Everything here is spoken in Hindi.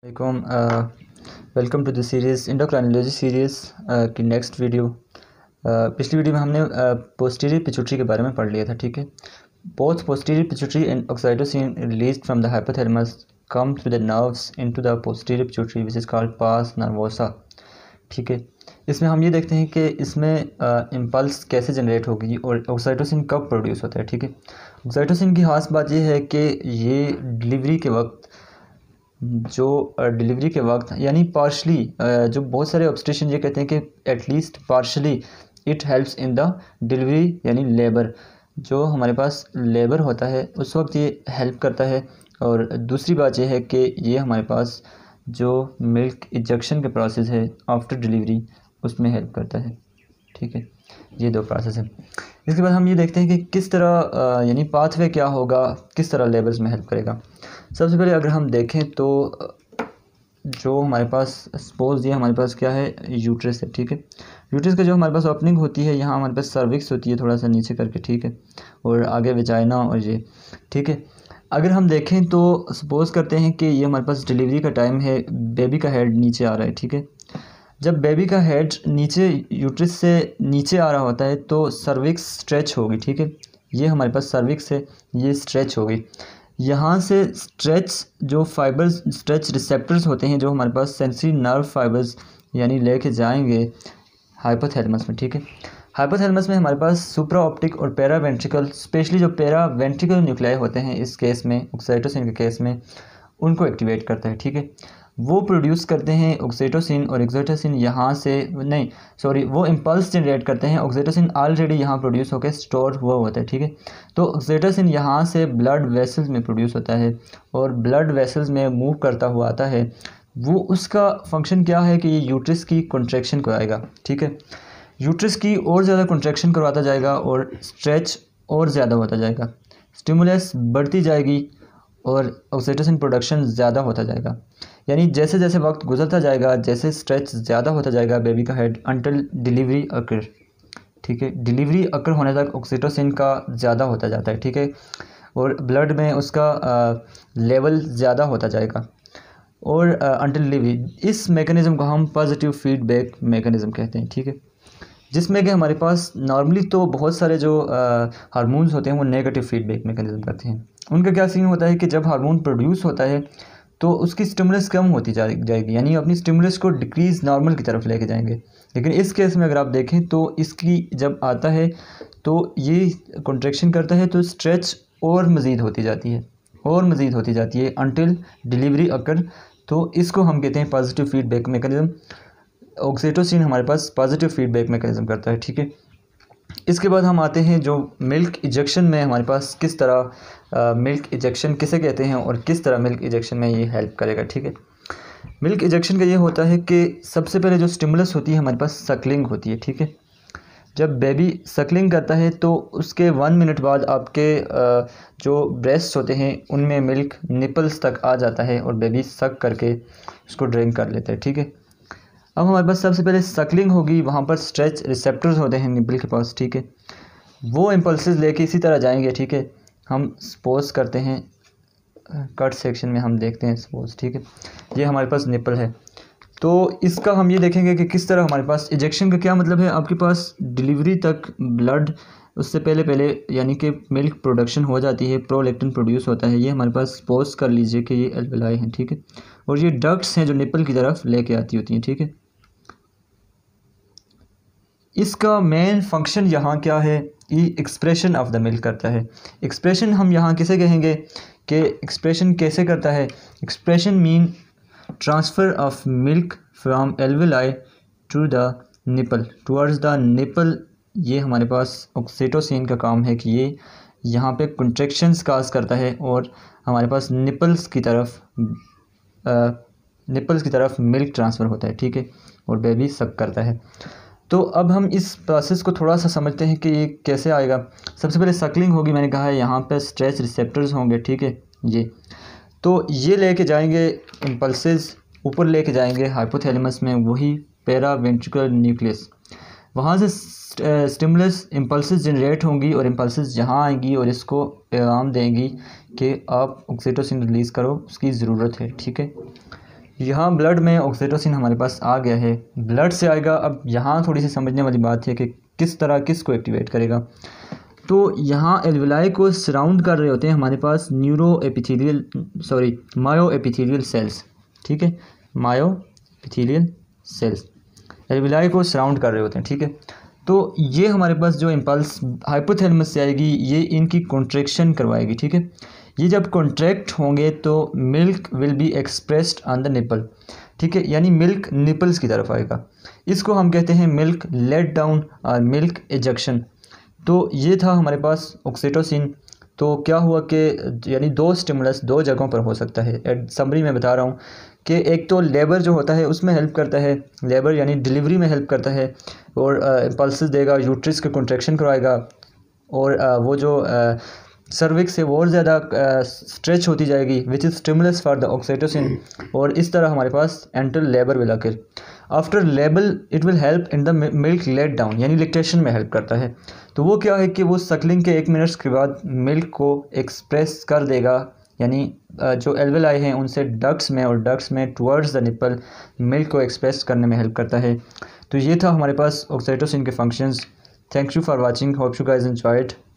वालेकुम welcome to the series endocrinology series की नेक्स्ट वीडियो uh, पिछली वीडियो में हमने पोस्टीरियर uh, पिचुटरी के बारे में पढ़ लिया था ठीक है both posterior pituitary and oxytocin release from the hypothalamus come through the nerves into the posterior pituitary which is called pars nervosa ठीक है इसमें हम ये देखते हैं कि इसमें इम्पल्स uh, कैसे जनरेट होगी और ऑक्साइटोसिन कब प्रोड्यूस होता है ठीक है ऑक्साइटोसिन की खास बात यह है कि ये डिलीवरी के वक्त जो डिलीवरी के वक्त यानी पार्शली जो बहुत सारे ऑब्स्ट्रेशन ये कहते हैं कि at least partially it helps in the delivery यानी लेबर जो हमारे पास लेबर होता है उस वक्त ये हेल्प करता है और दूसरी बात यह है कि ये हमारे पास जो मिल्क इजेक्शन के प्रोसेस है आफ्टर डिलीवरी उसमें हेल्प करता है ठीक है ये दो प्रोसेस हैं इसके बाद हम ये देखते हैं कि किस तरह यानी पाथवे क्या होगा किस तरह लेबल्स में हेल्प करेगा सबसे पहले अगर हम देखें तो जो हमारे पास सपोज ये हमारे पास क्या है यूट्रस है ठीक है यूट्रस का जो हमारे पास ओपनिंग होती है यहाँ हमारे पास सर्विक्स होती है थोड़ा सा नीचे करके ठीक है और आगे बेचाइना और ये ठीक है अगर हम देखें तो सपोज़ करते हैं कि ये हमारे पास डिलीवरी का टाइम है बेबी का हेड नीचे आ रहा है ठीक है जब बेबी का हेड नीचे यूट्रस से नीचे आ रहा होता है तो सर्विक्स स्ट्रेच होगी ठीक है ये हमारे पास सर्विक्स है ये स्ट्रेच होगी यहाँ से स्ट्रेच जो फाइबर्स स्ट्रेच रिसेप्टर्स होते हैं जो हमारे पास सेंसरी नर्व फाइबर्स यानी लेके जाएंगे हाइपोथेलमस में ठीक है हाइपोथेलमस में हमारे पास सुप्रा ऑप्टिक और पैरा वेंट्रिकल स्पेशली जो पैरा वेंट्रिकल न्यूक्लियाई होते हैं इस केस में ऑक्साइटोसिन के केस में उनको एक्टिवेट करता है ठीक है वो प्रोड्यूस करते हैं ऑक्सीटोसिन और एक्जोटोसिन यहाँ से नहीं सॉरी वो इम्पल्स जनरेट करते हैं ऑक्सीटोसिन ऑलरेडी यहाँ प्रोड्यूस होकर स्टोर हुआ होता है ठीक है तो ऑक्सीटोसिन यहाँ से ब्लड वेसल्स में प्रोड्यूस होता है और ब्लड वेसल्स में मूव करता हुआ आता है वो उसका फंक्शन क्या है कि ये यूट्रस की कंट्रेक्शन कराएगा ठीक है यूट्रस की और ज़्यादा कंट्रेक्शन करवाता जाएगा और स्ट्रेच और ज़्यादा होता जाएगा स्टिमुलस बढ़ती जाएगी और ऑक्सीटोसिन प्रोडक्शन ज़्यादा होता जाएगा यानी जैसे जैसे वक्त गुजरता जाएगा जैसे स्ट्रेच ज़्यादा होता जाएगा बेबी का हेड अंटल डिलीवरी अकर ठीक है डिलीवरी अकर होने तक ऑक्सीटोसिन का ज़्यादा होता जाता है ठीक है और ब्लड में उसका आ, लेवल ज़्यादा होता जाएगा और अंटल डिलीवरी इस मेकनिज़म को हम पॉजिटिव फीडबैक मेकनिज़म कहते हैं ठीक है जिसमें कि हमारे पास नॉर्मली तो बहुत सारे जो हार्मोन्स होते हैं वो नेगेटिव फीडबैक मेकनिज़म करते हैं उनका क्या सीन होता है कि जब हार्मोन प्रोड्यूस होता है तो उसकी स्टिमुलस कम होती जा, जाएगी यानी अपनी स्टिमुलस को डिक्रीज़ नॉर्मल की तरफ लेके जाएंगे लेकिन इस केस में अगर आप देखें तो इसकी जब आता है तो ये कॉन्ट्रेक्शन करता है तो स्ट्रेच और मज़ीद होती जाती है और मज़ीद होती जाती है अनटिल डिलीवरी अकर तो इसको हम कहते हैं पॉजिटिव फीडबैक मेकनिज़म ऑक्सीटोसिन हमारे पास पॉजिटिव फीडबैक मेकनिज़म करता है ठीक है इसके बाद हम आते हैं जो मिल्क इजेक्शन में हमारे पास किस तरह मिल्क इजेक्शन किसे कहते हैं और किस तरह मिल्क इजेक्शन में ये हेल्प करेगा ठीक है मिल्क इजेक्शन का ये होता है कि सबसे पहले जो स्टिमुलस होती है हमारे पास सकलिंग होती है ठीक है जब बेबी सकलिंग करता है तो उसके वन मिनट बाद आपके जो ब्रेस्ट होते हैं उनमें मिल्क निपल्स तक आ जाता है और बेबी सक करके उसको ड्रिंक कर लेता है ठीक है अब हमारे पास सबसे पहले सकलिंग होगी वहाँ पर स्ट्रेच रिसेप्टर्स होते हैं निपल के पास ठीक है वो इम्पल्सेस लेके इसी तरह जाएंगे ठीक है हम सपोज करते हैं कट सेक्शन में हम देखते हैं सपोज ठीक है ये हमारे पास निपल है तो इसका हम ये देखेंगे कि किस तरह हमारे पास इजेक्शन का क्या मतलब है आपके पास डिलीवरी तक ब्लड उससे पहले पहले यानी कि मिल्क प्रोडक्शन हो जाती है प्रोलेक्टिन प्रोड्यूस होता है ये हमारे पास स्पोज कर लीजिए कि ये एल्वेलाई हैं ठीक है और ये डक्ट्स हैं जो निपल की तरफ लेके आती होती हैं ठीक है इसका मेन फंक्शन यहाँ क्या है ये एक्सप्रेशन ऑफ द मिल्क करता है एक्सप्रेशन हम यहाँ किसे कहेंगे कि एक्सप्रेशन कैसे करता है expression mean transfer of milk from I to the nipple towards the nipple ये हमारे पास ऑक्सीटोसिन का काम है कि ये यहाँ पे कंट्रेक्शंस काज करता है और हमारे पास निपल्स की तरफ आ, निपल्स की तरफ मिल्क ट्रांसफ़र होता है ठीक है और बेबी सक करता है तो अब हम इस प्रोसेस को थोड़ा सा समझते हैं कि ये कैसे आएगा सबसे पहले सकलिंग होगी मैंने कहा है यहाँ पर स्ट्रेस रिसेप्टर्स होंगे ठीक है ये तो ये लेके जाएंगे इम्पल्स ऊपर लेके जाएंगे हाइपोथैलेमस में वही पैरा वेंट्रिकुलर न्यूक्लियस वहाँ से स्टिमुलस इम्पल्स जनरेट होंगी और इम्पल्स यहाँ आएंगी और इसको पैगाम देंगी कि आप ऑक्सीटोसिन रिलीज़ करो उसकी ज़रूरत है ठीक है यहाँ ब्लड में ऑक्सीटोसिन हमारे पास आ गया है ब्लड से आएगा अब यहाँ थोड़ी सी समझने वाली बात है कि किस तरह किस को एक्टिवेट करेगा तो यहाँ एलविलाई को सराउंड कर रहे होते हैं हमारे पास neuro epithelial sorry myo epithelial cells ठीक है मायो एपिथीलियल सेल्स एलविलाई को सराउंड कर रहे होते हैं ठीक है तो ये हमारे पास जो इम्पल्स हाइपोथेलमस से आएगी ये इनकी कॉन्ट्रेक्शन करवाएगी ठीक है ये जब कॉन्ट्रैक्ट होंगे तो milk will be expressed on the nipple ठीक है यानी मिल्क निपल्स की तरफ आएगा इसको हम कहते हैं मिल्क लेट डाउन और मिल्क एजक्शन तो ये था हमारे पास ऑक्सीटोसिन तो क्या हुआ कि यानी दो स्टिमुलस दो जगहों पर हो सकता है एट समरी में बता रहा हूँ कि एक तो लेबर जो होता है उसमें हेल्प करता है लेबर यानी डिलीवरी में हेल्प करता है और पल्स uh, देगा यूट्रिस के कॉन्ट्रेक्शन करवाएगा और आ, uh, वो जो आ, uh, सर्विक्स से और ज़्यादा स्ट्रेच होती जाएगी which is stimulus for the oxytocin और इस तरह हमारे पास एंटर लेबर विल आकर after labour it will help in the milk let down यानी लिक्टेशन में हेल्प करता है तो वो क्या है कि वो सकलिंग के एक मिनट्स के बाद मिल्क को एक्सप्रेस कर देगा यानी जो एलवेल आई हैं उनसे डक्स में और डक्स में टुवर्ड्स द निपल मिल्क को एक्सप्रेस करने में हेल्प करता है तो ये था हमारे पास ऑक्सीटोसिन के functions thank you for watching hope you guys enjoy